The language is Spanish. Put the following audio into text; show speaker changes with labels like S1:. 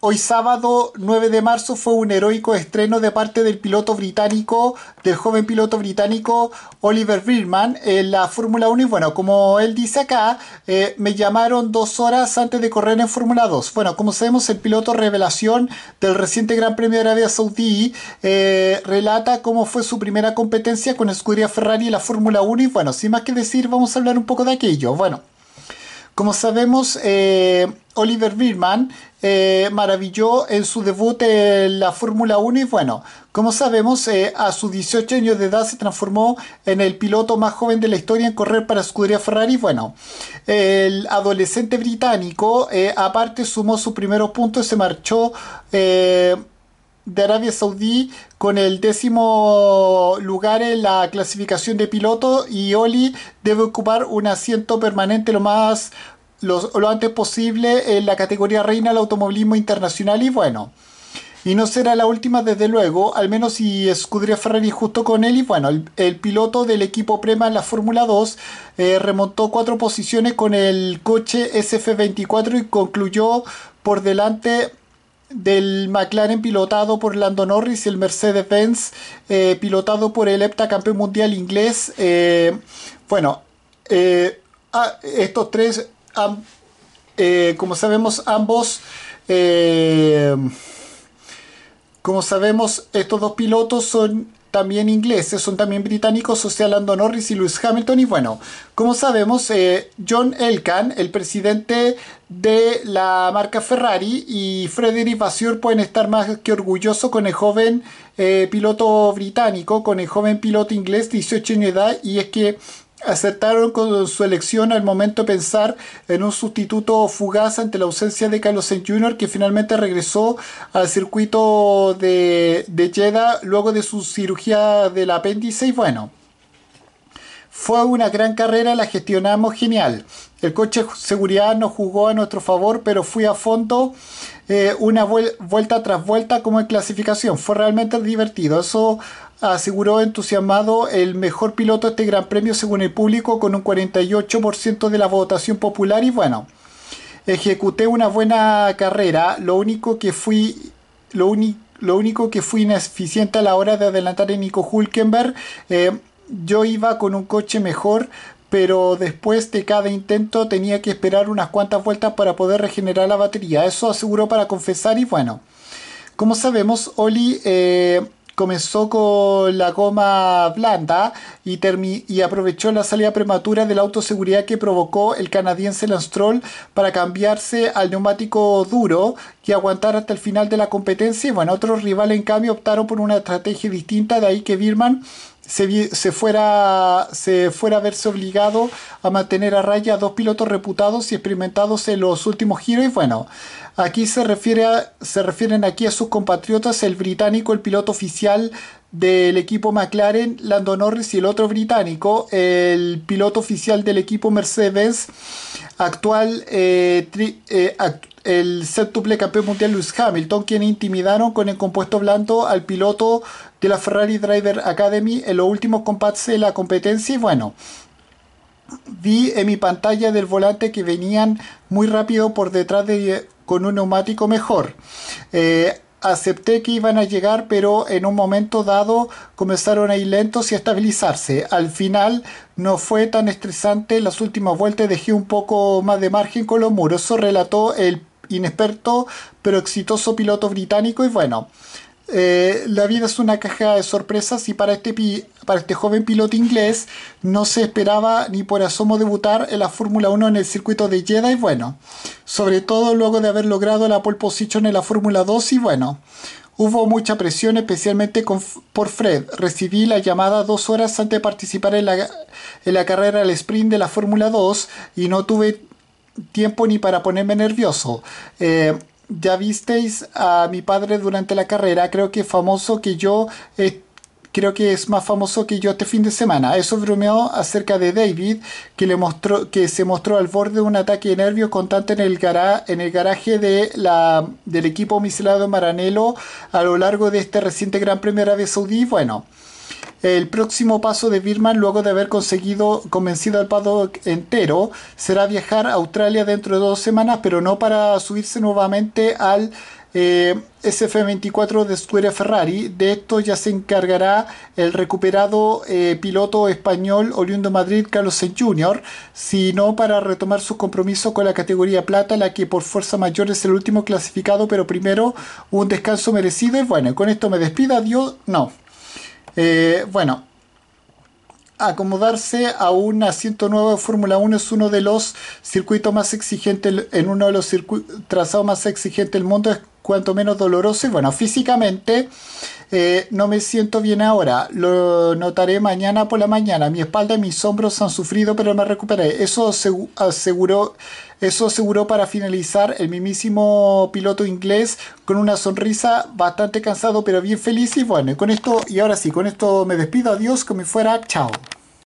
S1: hoy sábado 9 de marzo fue un heroico estreno de parte del piloto británico, del joven piloto británico Oliver Birman en la Fórmula 1. Y bueno, como él dice acá, eh, me llamaron dos horas antes de correr en Fórmula 2. Bueno, como sabemos, el piloto revelación del reciente Gran Premio de Arabia Saudí eh, relata cómo fue su primera competencia con escudería Ferrari en la Fórmula 1. Y bueno, sin más que decir, vamos a hablar un poco de aquello. Bueno. Como sabemos, eh, Oliver Birman eh, maravilló en su debut en eh, la Fórmula 1 y bueno, como sabemos, eh, a sus 18 años de edad se transformó en el piloto más joven de la historia en correr para escudería Ferrari. Bueno, el adolescente británico aparte sumó su primeros punto y se marchó de Arabia Saudí con el décimo lugar en la clasificación de piloto y Oli debe ocupar un asiento permanente lo más lo antes posible en la categoría reina del automovilismo internacional y bueno. Y no será la última, desde luego, al menos si escudría Ferrari justo con él. Y bueno, el, piloto del equipo Prema en la Fórmula 2 eh, remontó cuatro posiciones con el coche SF24 y concluyó por delante del McLaren pilotado por Lando Norris y el Mercedes-Benz eh, pilotado por el heptacampeón mundial inglés. Eh, bueno, ah, estos tres eh, como sabemos, ambos, eh, como sabemos, estos dos pilotos son también ingleses, son también británicos, o sea, Norris y Lewis Hamilton. Y bueno, como sabemos, eh, John Elkan, el presidente de la marca Ferrari, y Frederic Vasseur pueden estar más que orgullosos con el joven piloto británico, con el joven piloto inglés 18 años de edad. Y es que aceptaron con su elección al momento de pensar en un sustituto fugaz ante la ausencia de Carlos Sainz Jr., que finalmente regresó al circuito de, de Jeddah luego de su cirugía del apéndice. Y bueno, fue una gran carrera, la gestionamos genial. El coche seguridad nos jugó a nuestro favor, pero fui a fondo eh, una vuelta tras vuelta como en clasificación. Fue realmente divertido. Eso aseguró entusiasmado el mejor piloto de este Gran Premio según el público con un 48% de la votación popular y bueno, ejecuté una buena carrera, lo único que fui lo, lo único que fui ineficiente a la hora de adelantar en Nico Hulkenberg, eh, yo iba con un coche mejor, pero después de cada intento tenía que esperar unas cuantas vueltas para poder regenerar la batería. Eso aseguró para confesar y bueno, como sabemos, Oli eh, comenzó con la goma blanda y, y aprovechó la salida prematura de la autoseguridad que provocó el canadiense Lance Stroll para cambiarse al neumático duro y aguantar hasta el final de la competencia. Y bueno, otros rivales en cambio optaron por una estrategia distinta, de ahí que Birman se, fuera, se fuera a verse obligado a mantener a raya a dos pilotos reputados y experimentados en los últimos giros. Y bueno, aquí se, refiere se refieren aquí a sus compatriotas, el británico, el piloto oficial del equipo McLaren, Lando Norris, y el otro británico, el piloto oficial del equipo Mercedes, actual eh, eh, el septuple campeón mundial Lewis Hamilton, quien intimidaron con el compuesto blando al piloto de la Ferrari Driver Academy en los últimos compases de la competencia y bueno, vi en mi pantalla del volante que venían muy rápido por detrás de, con un neumático mejor. Eh, acepté que iban a llegar, pero en un momento dado comenzaron a ir lentos y a estabilizarse. Al final no fue tan estresante. Las últimas vueltas dejé un poco más de margen con los muros. Eso relató el inexperto pero exitoso piloto británico y bueno. Eh, la vida es una caja de sorpresas y para este, para este joven piloto inglés no se esperaba ni por asomo debutar en la Fórmula 1 en el circuito de Jeddah y bueno, sobre todo luego de haber logrado la pole position en la Fórmula 2 y bueno, hubo mucha presión especialmente por Fred. Recibí la llamada dos horas antes de participar en la, carrera del sprint de la Fórmula 2 y no tuve tiempo ni para ponerme nervioso. Eh, ya visteis a mi padre durante la carrera, creo que famoso que yo, eh, creo que es más famoso que yo este fin de semana. Eso bromeó acerca de David, que le mostró, que se mostró al borde de un ataque de nervios constante en el, en el garaje de la, del equipo miselado Maranello a lo largo de este reciente Gran Premio de Arabia Saudí. Bueno. El próximo paso de Birman, luego de haber conseguido convencido al paddock entero, será viajar a Australia dentro de dos semanas, pero no para subirse nuevamente al eh, SF24 de Scuderia Ferrari. De esto ya se encargará el recuperado eh, piloto español oriundo Madrid, Carlos Sainz Jr., sino para retomar su compromiso con la categoría plata, la que por fuerza mayor es el último clasificado, pero primero un descanso merecido. Y bueno, con esto me despido. Adiós. No. Eh, bueno, acomodarse a un asiento nuevo de Fórmula 1 es uno de los circuitos más exigentes, en uno de los trazados más exigentes del mundo, cuanto menos doloroso. Y bueno, físicamente eh, no me siento bien ahora. Lo notaré mañana por la mañana. Mi espalda y mis hombros han sufrido, pero me recuperé. Eso aseguró, eso aseguró para finalizar el mismísimo piloto inglés con una sonrisa bastante cansado, pero bien feliz. Y bueno, con esto, y ahora sí, con esto me despido. Adiós, como fuera. Chao.